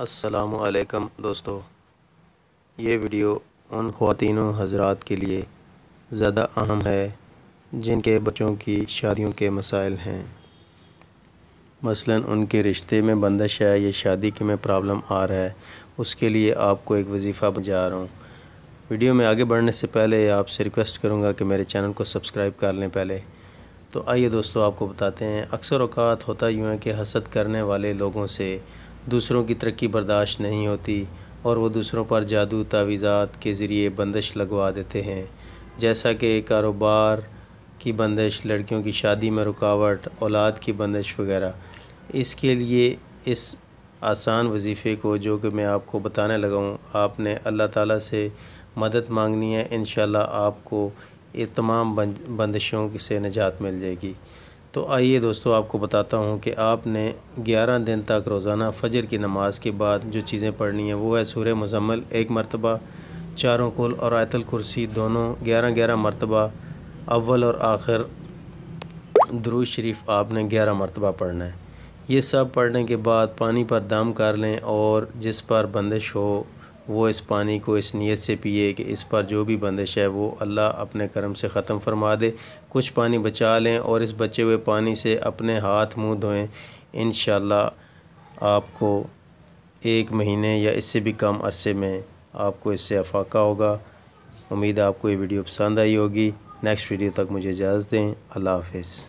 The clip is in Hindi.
असलकम दोस्तों ये वीडियो उन ख़वान हजरात के लिए ज़्यादा अहम है जिनके बच्चों की शादियों के मसाइल हैं मसलन उनके रिश्ते में बंदिश है या शादी के में प्रॉब्लम आ रहा है उसके लिए आपको एक वजीफ़ा बजा रहा हूँ वीडियो में आगे बढ़ने से पहले आपसे रिक्वेस्ट करूँगा कि मेरे चैनल को सब्सक्राइब कर लें पहले तो आइए दोस्तों आपको बताते हैं अक्सर अवकात होता यूँ है कि हसद करने वाले लोगों से दूसरों की तरक्की बर्दाश्त नहीं होती और वो दूसरों पर जादू तावीज़ात के ज़रिए बंदिश लगवा देते हैं जैसा कि कारोबार की बंदिश लड़कियों की शादी में रुकावट औलाद की बंदिश वगैरह इसके लिए इस आसान वजीफ़े को जो कि मैं आपको बताने लगा हूँ आपने अल्लाह ताला से मदद मांगनी है इन आपको ये तमाम बंदिशों से निजात मिल जाएगी तो आइए दोस्तों आपको बताता हूँ कि आपने 11 दिन तक रोज़ाना फजर की नमाज़ के बाद जो चीज़ें पढ़नी है वो है सूर्य मजम्मल एक मरतबा चारों कुल और आयतल कुर्सी दोनों 11 11 मरतबा अव्वल और आखिर द्रुज शरीफ आपने 11 मरतबा पढ़ना है ये सब पढ़ने के बाद पानी पर दम कर लें और जिस पर बंदिश हो वो इस पानी को इस नीयत से पिए कि इस पर जो भी बंदिश है वो अल्लाह अपने करम से ख़त्म फरमा दे कुछ पानी बचा लें और इस बचे हुए पानी से अपने हाथ मुंह धोएं इन आपको एक महीने या इससे भी कम अरसे में आपको इससे अफाका होगा उम्मीद आपको ये वीडियो पसंद आई होगी नेक्स्ट वीडियो तक मुझे इजाज़त दें अल्लाह हाफिज़